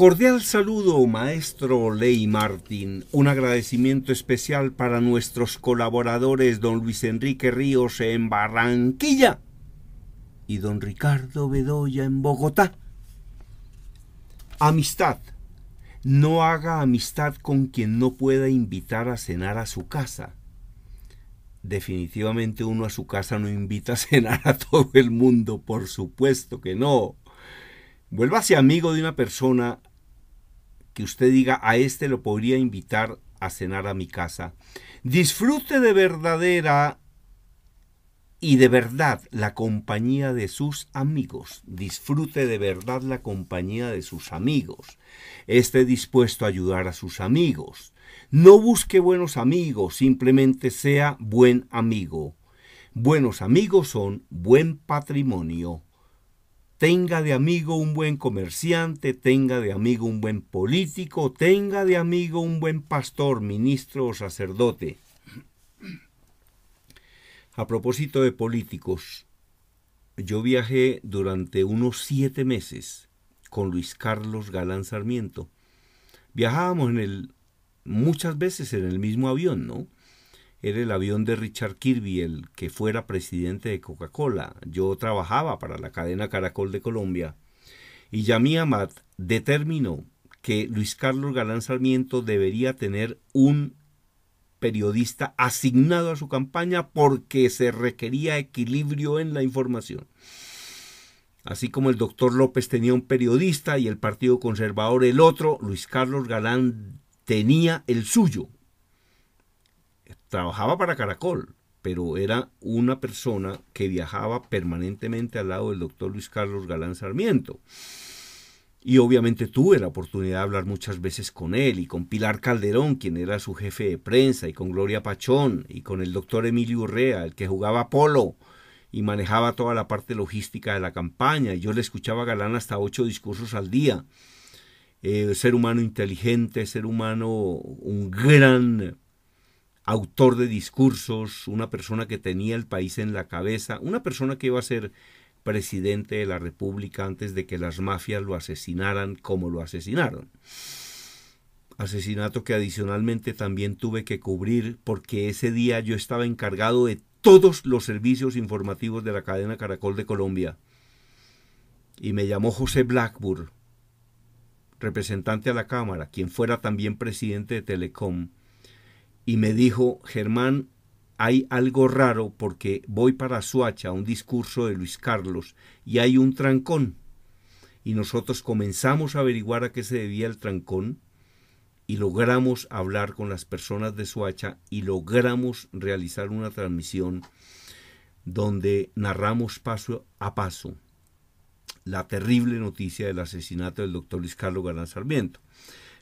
Cordial saludo, maestro Ley Martín. Un agradecimiento especial para nuestros colaboradores, don Luis Enrique Ríos en Barranquilla y don Ricardo Bedoya en Bogotá. Amistad. No haga amistad con quien no pueda invitar a cenar a su casa. Definitivamente uno a su casa no invita a cenar a todo el mundo, por supuesto que no. Vuélvase amigo de una persona que usted diga a este lo podría invitar a cenar a mi casa. Disfrute de verdadera y de verdad la compañía de sus amigos. Disfrute de verdad la compañía de sus amigos. Esté dispuesto a ayudar a sus amigos. No busque buenos amigos, simplemente sea buen amigo. Buenos amigos son buen patrimonio. Tenga de amigo un buen comerciante, tenga de amigo un buen político, tenga de amigo un buen pastor, ministro o sacerdote. A propósito de políticos, yo viajé durante unos siete meses con Luis Carlos Galán Sarmiento. Viajábamos en el, muchas veces en el mismo avión, ¿no? era el avión de Richard Kirby, el que fuera presidente de Coca-Cola. Yo trabajaba para la cadena Caracol de Colombia y Yami Amat determinó que Luis Carlos Galán Sarmiento debería tener un periodista asignado a su campaña porque se requería equilibrio en la información. Así como el doctor López tenía un periodista y el Partido Conservador el otro, Luis Carlos Galán tenía el suyo, trabajaba para Caracol, pero era una persona que viajaba permanentemente al lado del doctor Luis Carlos Galán Sarmiento. Y obviamente tuve la oportunidad de hablar muchas veces con él y con Pilar Calderón, quien era su jefe de prensa, y con Gloria Pachón, y con el doctor Emilio Urrea, el que jugaba polo y manejaba toda la parte logística de la campaña. Y yo le escuchaba a Galán hasta ocho discursos al día. Eh, ser humano inteligente, ser humano, un gran autor de discursos, una persona que tenía el país en la cabeza, una persona que iba a ser presidente de la República antes de que las mafias lo asesinaran como lo asesinaron. Asesinato que adicionalmente también tuve que cubrir porque ese día yo estaba encargado de todos los servicios informativos de la cadena Caracol de Colombia. Y me llamó José Blackburn, representante a la Cámara, quien fuera también presidente de Telecom, y me dijo, Germán, hay algo raro porque voy para Suacha un discurso de Luis Carlos y hay un trancón. Y nosotros comenzamos a averiguar a qué se debía el trancón y logramos hablar con las personas de Suacha y logramos realizar una transmisión donde narramos paso a paso la terrible noticia del asesinato del doctor Luis Carlos Galán Sarmiento.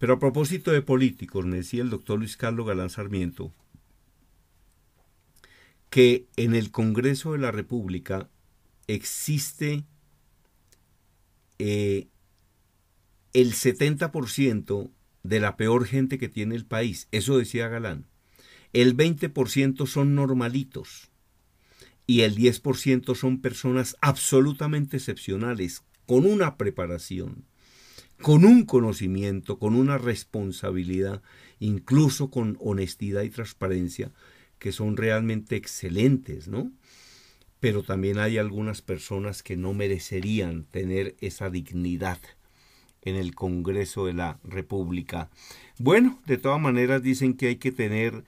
Pero a propósito de políticos, me decía el doctor Luis Carlos Galán Sarmiento, que en el Congreso de la República existe eh, el 70% de la peor gente que tiene el país. Eso decía Galán. El 20% son normalitos y el 10% son personas absolutamente excepcionales, con una preparación con un conocimiento, con una responsabilidad, incluso con honestidad y transparencia, que son realmente excelentes, ¿no? Pero también hay algunas personas que no merecerían tener esa dignidad en el Congreso de la República. Bueno, de todas maneras dicen que hay que tener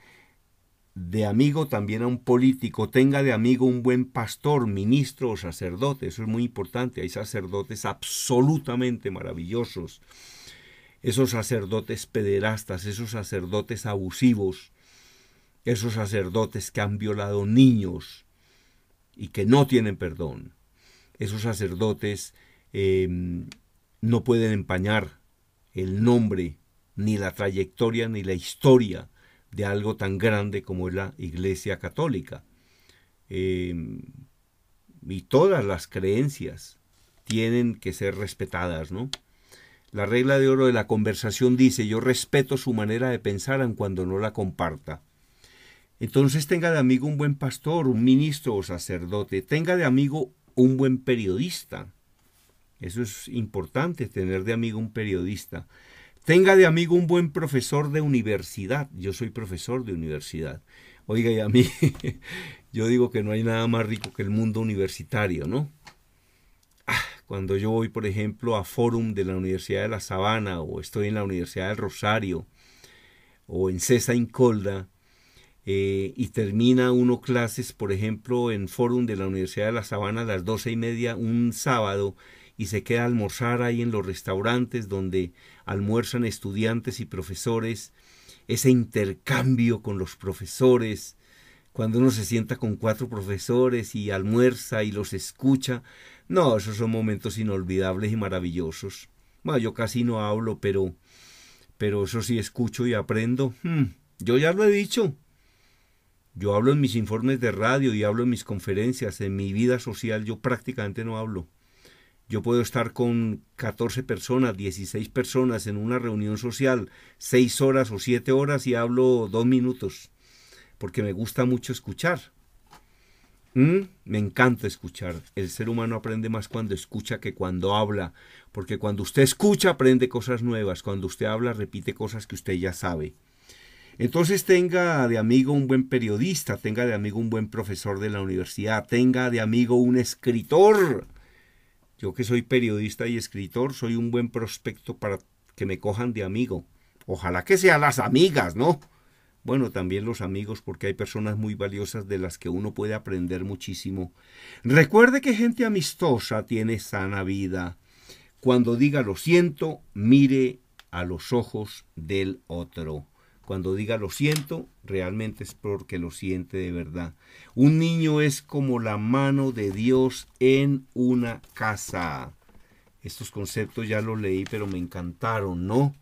de amigo también a un político, tenga de amigo un buen pastor, ministro o sacerdote, eso es muy importante, hay sacerdotes absolutamente maravillosos, esos sacerdotes pederastas, esos sacerdotes abusivos, esos sacerdotes que han violado niños y que no tienen perdón, esos sacerdotes em, no pueden empañar el nombre, ni la trayectoria, ni la historia de algo tan grande como es la Iglesia Católica. Em, y todas las creencias tienen que ser respetadas, ¿no? La regla de oro de la conversación dice, yo respeto su manera de pensar aun cuando no la comparta. Entonces tenga de amigo un buen pastor, un ministro o sacerdote, tenga de amigo un buen periodista. Eso es importante, tener de amigo un periodista. Tenga de amigo un buen profesor de universidad. Yo soy profesor de universidad. Oiga, y a mí, yo digo que no hay nada más rico que el mundo universitario, ¿no? Ah, cuando yo voy, por ejemplo, a Fórum de la Universidad de La Sabana, o estoy en la Universidad del Rosario, o en Cesa Incolda, eh, y termina uno clases, por ejemplo, en Fórum de la Universidad de La Sabana a las doce y media un sábado, y se queda a almorzar ahí en los restaurantes donde almuerzan estudiantes y profesores, ese intercambio con los profesores, cuando uno se sienta con cuatro profesores y almuerza y los escucha, no, esos son momentos inolvidables y maravillosos. Bueno, yo casi no hablo, pero, pero eso sí escucho y aprendo. Hmm, yo ya lo he dicho. Yo hablo en mis informes de radio y hablo en mis conferencias. En mi vida social yo prácticamente no hablo. Yo puedo estar con 14 personas, 16 personas en una reunión social, 6 horas o 7 horas y hablo 2 minutos, porque me gusta mucho escuchar. Mm, me encanta escuchar. El ser humano aprende más cuando escucha que cuando habla, porque cuando usted escucha aprende cosas nuevas, cuando usted habla repite cosas que usted ya sabe. Entonces tenga de amigo un buen periodista, tenga de amigo un buen profesor de la universidad, tenga de amigo un escritor yo que soy periodista y escritor, soy un buen prospecto para que me cojan de amigo. Ojalá que sean las amigas, ¿no? Bueno, también los amigos, porque hay personas muy valiosas de las que uno puede aprender muchísimo. Recuerde que gente amistosa tiene sana vida. Cuando diga lo siento, mire a los ojos del otro. Cuando diga lo siento, realmente es porque lo siente de verdad. Un niño es como la mano de Dios en una casa. Estos conceptos ya los leí, pero me encantaron, ¿no?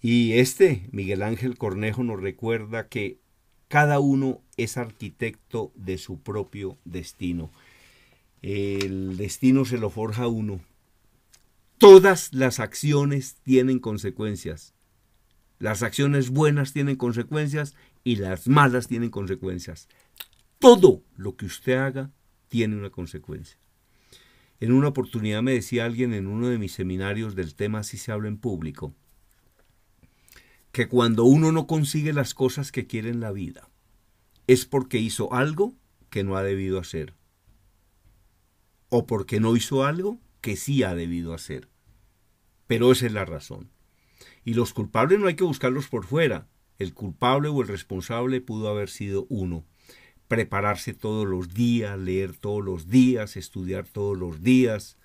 Y este, Miguel Ángel Cornejo, nos recuerda que cada uno es arquitecto de su propio destino. El destino se lo forja uno. Todas las acciones tienen consecuencias. Las acciones buenas tienen consecuencias y las malas tienen consecuencias. Todo lo que usted haga tiene una consecuencia. En una oportunidad me decía alguien en uno de mis seminarios del tema Si se habla en público, que cuando uno no consigue las cosas que quiere en la vida, es porque hizo algo que no ha debido hacer. O porque no hizo algo que sí ha debido hacer. Pero esa es la razón. Y los culpables no hay que buscarlos por fuera. El culpable o el responsable pudo haber sido uno. Prepararse todos los días, leer todos los días, estudiar todos los días,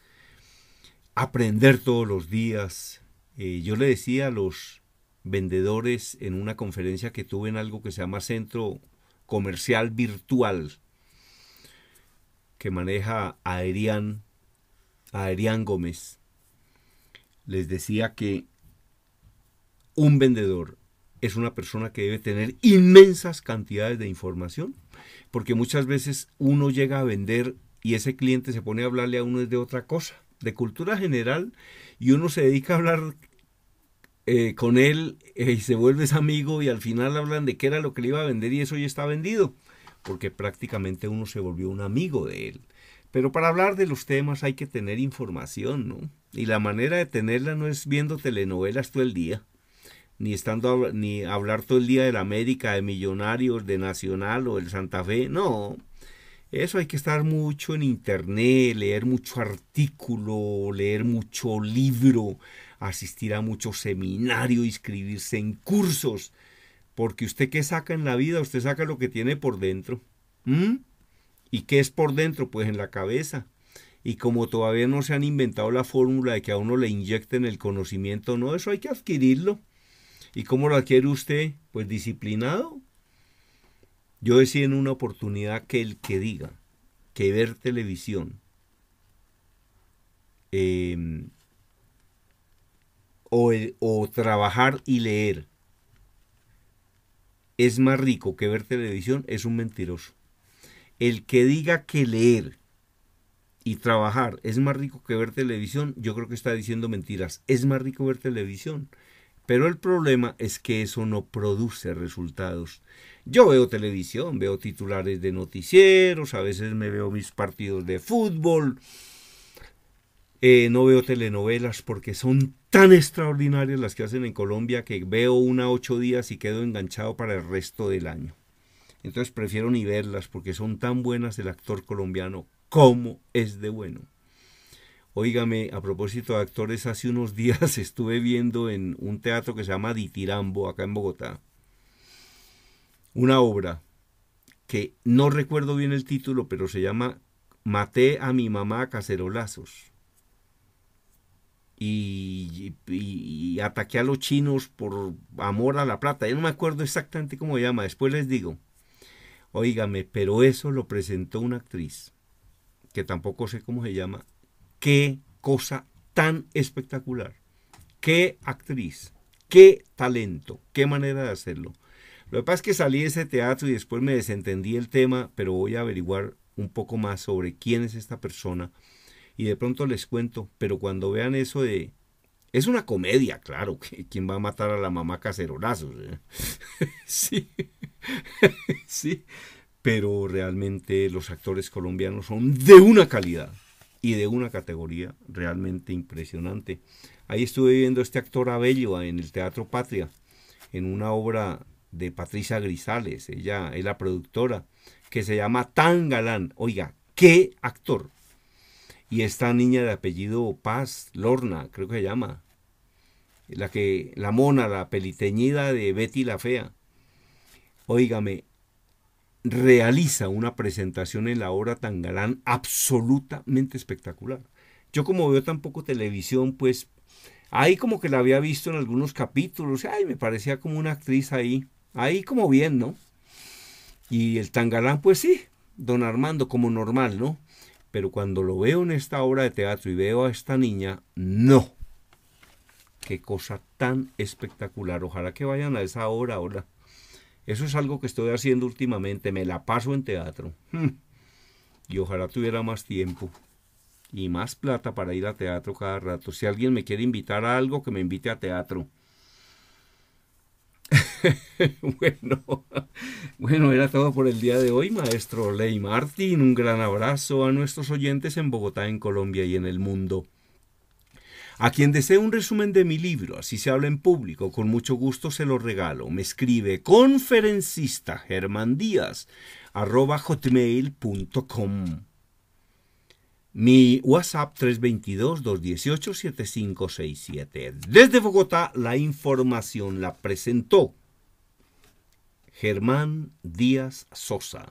aprender todos los días. Eh, yo le decía a los vendedores en una conferencia que tuve en algo que se llama Centro Comercial Virtual, que maneja Adrián, Adrián Gómez. Les decía que un vendedor es una persona que debe tener inmensas cantidades de información, porque muchas veces uno llega a vender y ese cliente se pone a hablarle a uno de otra cosa, de cultura general, y uno se dedica a hablar eh, con él eh, y se vuelve amigo y al final hablan de qué era lo que le iba a vender y eso ya está vendido, porque prácticamente uno se volvió un amigo de él. Pero para hablar de los temas hay que tener información, ¿no? Y la manera de tenerla no es viendo telenovelas todo el día ni, estando, ni hablar todo el día de la América, de Millonarios, de Nacional o el Santa Fe, no. Eso hay que estar mucho en internet, leer mucho artículo, leer mucho libro, asistir a muchos seminarios, inscribirse en cursos, porque usted qué saca en la vida, usted saca lo que tiene por dentro. ¿Y qué es por dentro? Pues en la cabeza. Y como todavía no se han inventado la fórmula de que a uno le inyecten el conocimiento, no, eso hay que adquirirlo. ¿Y cómo lo adquiere usted? Pues disciplinado. Yo decía en una oportunidad que el que diga que ver televisión em, o trabajar y leer es más rico que ver televisión es un mentiroso. El que diga que leer y trabajar es más rico que ver televisión, yo creo que está diciendo mentiras. Es más rico ver televisión. Pero el problema es que eso no produce resultados. Yo veo televisión, veo titulares de noticieros, a veces me veo mis partidos de fútbol, eh, no veo telenovelas porque son tan extraordinarias las que hacen en Colombia que veo una ocho días y quedo enganchado para el resto del año. Entonces prefiero ni verlas porque son tan buenas el actor colombiano como es de bueno. Óigame, a propósito de actores, hace unos días estuve viendo en un teatro que se llama Ditirambo, acá en Bogotá, una obra que no recuerdo bien el título, pero se llama Maté a mi mamá a cacerolazos. Y, y, ataqué a los chinos por amor a la plata. Yo no me acuerdo exactamente cómo se llama, después les digo. Óigame, pero eso lo presentó una actriz, que tampoco sé cómo se llama, Qué cosa tan espectacular. Qué actriz. Qué talento. Qué manera de hacerlo. Lo que pasa es que salí de ese teatro y después me desentendí el tema, pero voy a averiguar un poco más sobre quién es esta persona. Y de pronto les cuento, pero cuando vean eso de... Es una comedia, claro, ¿quién va a matar a la mamá cacerolazos? ¿eh? sí, sí, pero realmente los actores colombianos son de una calidad y de una categoría realmente impresionante. Ahí estuve viendo este actor Abello en el Teatro Patria, en una obra de Patricia Grisales, ella es la productora, que se llama Tan Galán. Oiga, qué actor. Y esta niña de apellido Paz, Lorna, creo que se llama. La que, la mona, la peliteñida de Betty la Fea. Óigame, realiza una presentación en la obra Tangalán absolutamente espectacular. Yo como veo tan poco televisión, pues ahí como que la había visto en algunos capítulos, ay, me parecía como una actriz ahí, ahí como bien, ¿no? Y el Tangalán, pues sí, don Armando, como normal, ¿no? Pero cuando lo veo en esta obra de teatro y veo a esta niña, no. Qué cosa tan espectacular. Ojalá que vayan a esa obra, ahora. Eso es algo que estoy haciendo últimamente, me la paso en teatro. Hmm. Y ojalá tuviera más tiempo y más plata para ir a teatro cada rato. Si alguien me quiere invitar a algo, que me invite a teatro. bueno, bueno, era todo por el día de hoy, maestro Ley Martín. Un gran abrazo a nuestros oyentes en Bogotá, en Colombia y en el mundo. A quien desee un resumen de mi libro, así se habla en público, con mucho gusto se lo regalo. Me escribe conferencista Germán Díaz, hotmail.com. Mi WhatsApp 322-218-7567. Desde Bogotá, la información la presentó Germán Díaz Sosa.